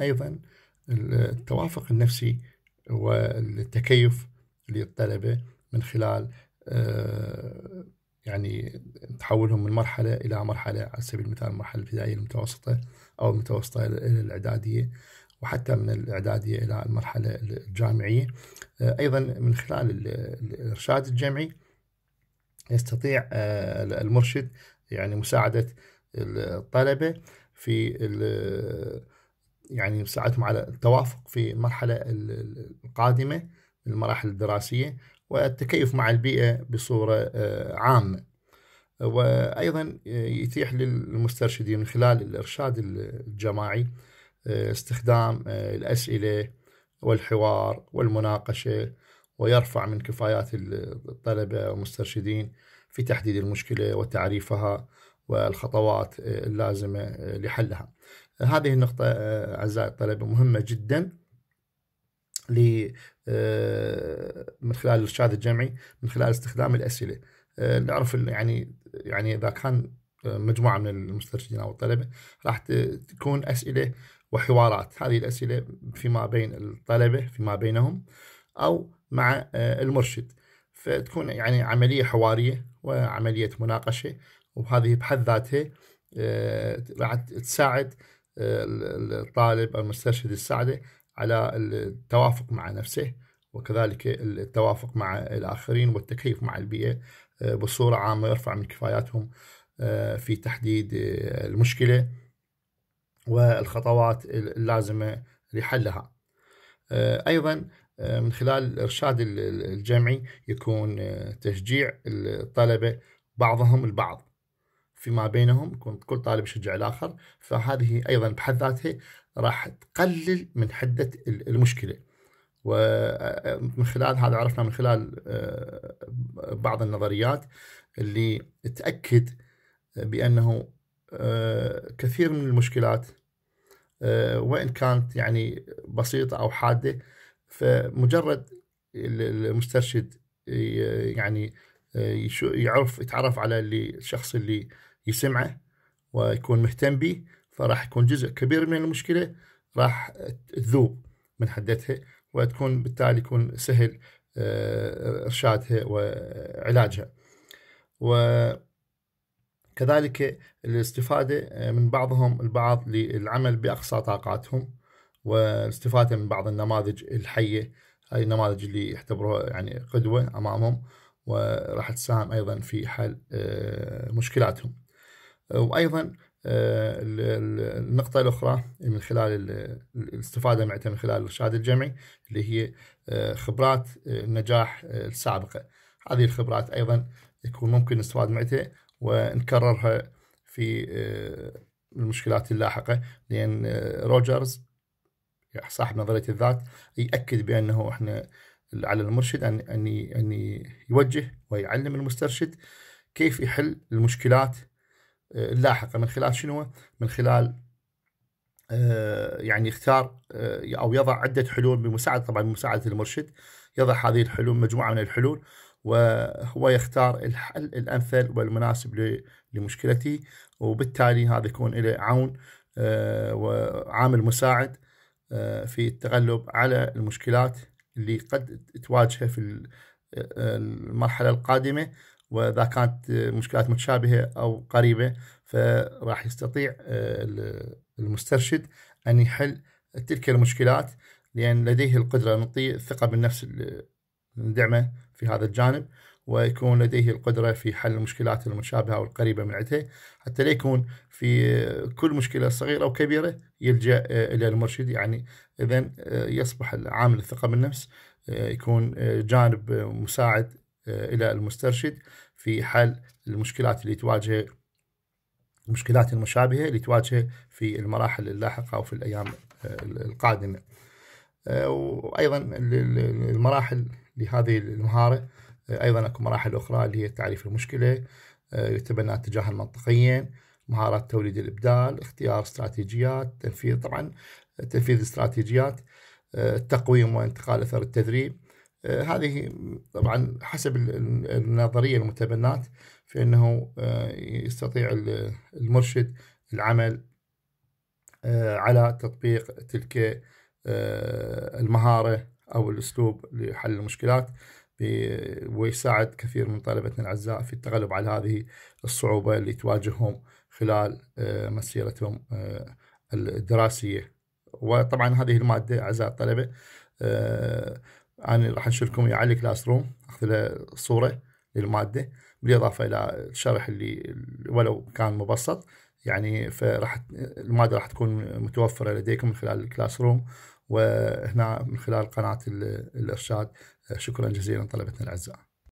أيضا التوافق النفسي والتكيف للطلبة من خلال آه، يعني تحولهم من مرحلة إلى مرحلة على سبيل المثال المرحلة الابتدائية المتوسطة أو المتوسطة إلى الإعدادية وحتى من الإعدادية إلى المرحلة الجامعية آه، أيضا من خلال الإرشاد الجمعي يستطيع آه، المرشد يعني مساعدة الطلبة في يعني يساعدهم على التوافق في المرحلة القادمة المراحل الدراسية والتكيف مع البيئة بصورة آه، عامة وأيضا آه، يتيح للمسترشدين من خلال الإرشاد الجماعي آه، استخدام الأسئلة والحوار والمناقشة ويرفع من كفايات الطلبة والمسترشدين في تحديد المشكلة وتعريفها والخطوات اللازمة لحلها هذه النقطة آه، أعزائي الطلبة مهمة جدا آه، من خلال الإرشاد الجمعي من خلال استخدام الأسئلة آه، نعرف يعني يعني إذا كان مجموعة من المسترشدين أو الطلبة راح تكون أسئلة وحوارات هذه الأسئلة فيما بين الطلبة فيما بينهم أو مع المرشد فتكون يعني عملية حوارية وعملية مناقشة وهذه بحد ذاتها راح تساعد الطالب المستشهد السعدة على التوافق مع نفسه وكذلك التوافق مع الآخرين والتكيف مع البيئة آه، بصورة عامة يرفع من كفاياتهم آه، في تحديد آه، المشكلة والخطوات اللازمة لحلها أيضا من خلال الإرشاد الجمعي يكون تشجيع الطلبة بعضهم البعض فيما بينهم يكون كل طالب يشجع الآخر فهذه أيضا بحد ذاتها راح تقلل من حدة المشكلة ومن آه، آه، خلال هذا عرفنا من خلال آه، بعض النظريات اللي تأكد بأنه كثير من المشكلات وإن كانت يعني بسيطة أو حادة فمجرد المسترشد يعني يعرف يتعرف على اللي الشخص اللي يسمعه ويكون مهتم به فراح يكون جزء كبير من المشكلة راح تذوب من حدتها وتكون بالتالي يكون سهل آه، إرشادها وعلاجها وكذلك الاستفادة آه، من بعضهم البعض للعمل بأقصى طاقاتهم والاستفادة من بعض النماذج الحية هاي النماذج اللي يعتبروها يعني قدوة أمامهم وراح تساهم أيضا في حل آه، مشكلاتهم وايضا آه، النقطة الأخرى من خلال الاستفادة معناتها من خلال الإرشاد الجمعي اللي هي آه، خبرات آه، النجاح السابقة هذه الخبرات أيضا يكون ممكن نستفاد معناتها ونكررها في المشكلات اللاحقة لأن روجرز يعني صاحب نظرية الذات يأكد بأنه إحنا على المرشد أن أن يوجه ويعلم المسترشد كيف يحل المشكلات اللاحقة آه، من خلال شنو؟ من خلال آه، يعني يختار آه، أو يضع عدة حلول بمساعدة طبعا بمساعدة المرشد يضع هذه الحلول مجموعة من الحلول وهو يختار الحل الأمثل والمناسب لمشكلته وبالتالي هذا يكون له عون وعامل مساعد في التغلب على المشكلات اللي قد تواجهه في المرحلة القادمة واذا كانت آه، مشكلات متشابهه او قريبه فراح يستطيع آه، المسترشد ان يحل تلك المشكلات لان لديه القدره نعطيه الثقه بالنفس ندعمه في هذا الجانب ويكون لديه القدره في حل المشكلات المتشابهه والقريبه من عدها حتى لا يكون في آه، كل مشكله صغيره او كبيره يلجا الى المرشد يعني اذا يصبح عامل الثقه بالنفس يكون جانب مساعد آه، إلى المسترشد في حل المشكلات اللي تواجه المشكلات المشابهة اللي تواجه في المراحل اللاحقة أو في الأيام آه، القادمة آه، وأيضا المراحل لهذه المهارة أيضا أكو مراحل أخرى اللي هي تعريف المشكلة يتبنى اتجاها منطقيا مهارات توليد الإبدال اختيار استراتيجيات تنفيذ طبعا تنفيذ استراتيجيات التقويم وانتقال أثر التدريب آه، هذه طبعا حسب النظريه في فانه آه، يستطيع المرشد العمل آه، على تطبيق تلك المهاره او الاسلوب لحل المشكلات ويساعد كثير من طلبتنا الاعزاء في التغلب على هذه الصعوبه اللي تواجههم خلال مسيرتهم الدراسيه وطبعا هذه الماده اعزائي الطلبه انا راح انشركم اياه على الكلاس روم اخذ له صوره للماده بالاضافه الى الشرح اللي ولو كان مبسط يعني فراح الماده راح تكون متوفره لديكم من خلال الكلاس روم وهنا من خلال قناه الارشاد شكرا جزيلا طلبتنا الاعزاء